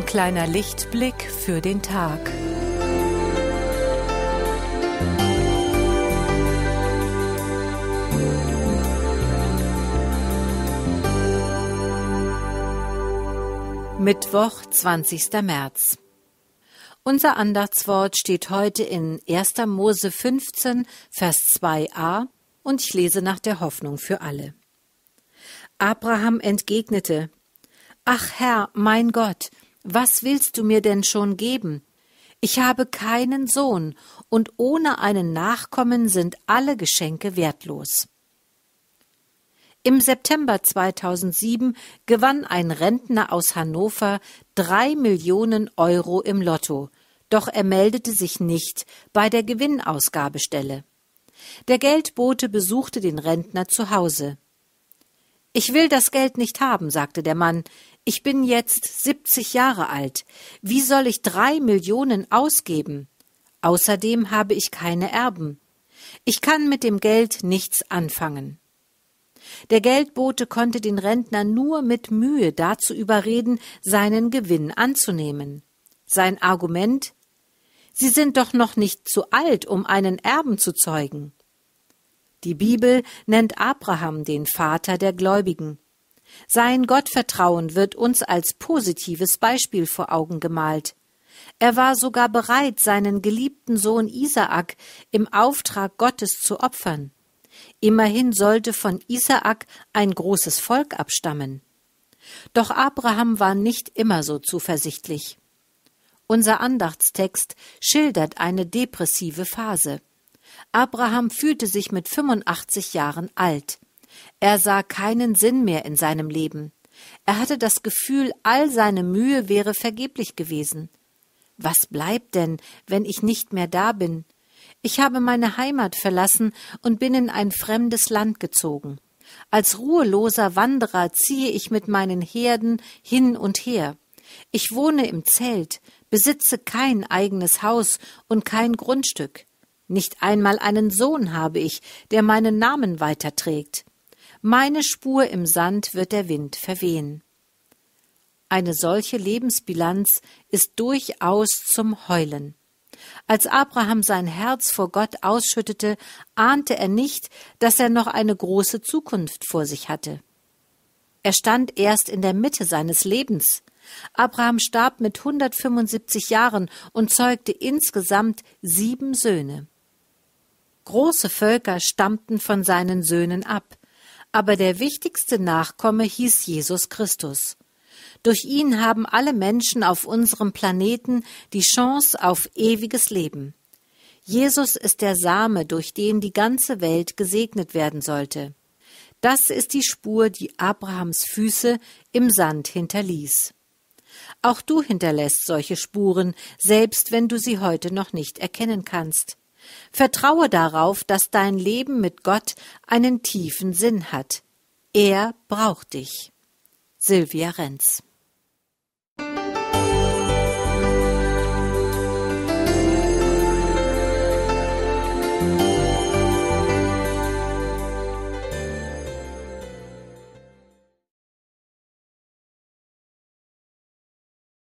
Ein kleiner Lichtblick für den Tag. Mittwoch, 20. März. Unser Andachtswort steht heute in 1. Mose 15, Vers 2a und ich lese nach der Hoffnung für alle. Abraham entgegnete, Ach Herr, mein Gott, was willst du mir denn schon geben? Ich habe keinen Sohn, und ohne einen Nachkommen sind alle Geschenke wertlos. Im September 2007 gewann ein Rentner aus Hannover drei Millionen Euro im Lotto, doch er meldete sich nicht bei der Gewinnausgabestelle. Der Geldbote besuchte den Rentner zu Hause. Ich will das Geld nicht haben, sagte der Mann. Ich bin jetzt 70 Jahre alt. Wie soll ich drei Millionen ausgeben? Außerdem habe ich keine Erben. Ich kann mit dem Geld nichts anfangen. Der Geldbote konnte den Rentner nur mit Mühe dazu überreden, seinen Gewinn anzunehmen. Sein Argument Sie sind doch noch nicht zu alt, um einen Erben zu zeugen. Die Bibel nennt Abraham den Vater der Gläubigen. Sein Gottvertrauen wird uns als positives Beispiel vor Augen gemalt. Er war sogar bereit, seinen geliebten Sohn Isaak im Auftrag Gottes zu opfern. Immerhin sollte von Isaak ein großes Volk abstammen. Doch Abraham war nicht immer so zuversichtlich. Unser Andachtstext schildert eine depressive Phase. Abraham fühlte sich mit 85 Jahren alt. Er sah keinen Sinn mehr in seinem Leben. Er hatte das Gefühl, all seine Mühe wäre vergeblich gewesen. Was bleibt denn, wenn ich nicht mehr da bin? Ich habe meine Heimat verlassen und bin in ein fremdes Land gezogen. Als ruheloser Wanderer ziehe ich mit meinen Herden hin und her. Ich wohne im Zelt, besitze kein eigenes Haus und kein Grundstück. Nicht einmal einen Sohn habe ich, der meinen Namen weiterträgt. Meine Spur im Sand wird der Wind verwehen. Eine solche Lebensbilanz ist durchaus zum Heulen. Als Abraham sein Herz vor Gott ausschüttete, ahnte er nicht, dass er noch eine große Zukunft vor sich hatte. Er stand erst in der Mitte seines Lebens. Abraham starb mit 175 Jahren und zeugte insgesamt sieben Söhne. Große Völker stammten von seinen Söhnen ab aber der wichtigste Nachkomme hieß Jesus Christus. Durch ihn haben alle Menschen auf unserem Planeten die Chance auf ewiges Leben. Jesus ist der Same, durch den die ganze Welt gesegnet werden sollte. Das ist die Spur, die Abrahams Füße im Sand hinterließ. Auch du hinterlässt solche Spuren, selbst wenn du sie heute noch nicht erkennen kannst. Vertraue darauf, dass dein Leben mit Gott einen tiefen Sinn hat. Er braucht dich. Silvia Renz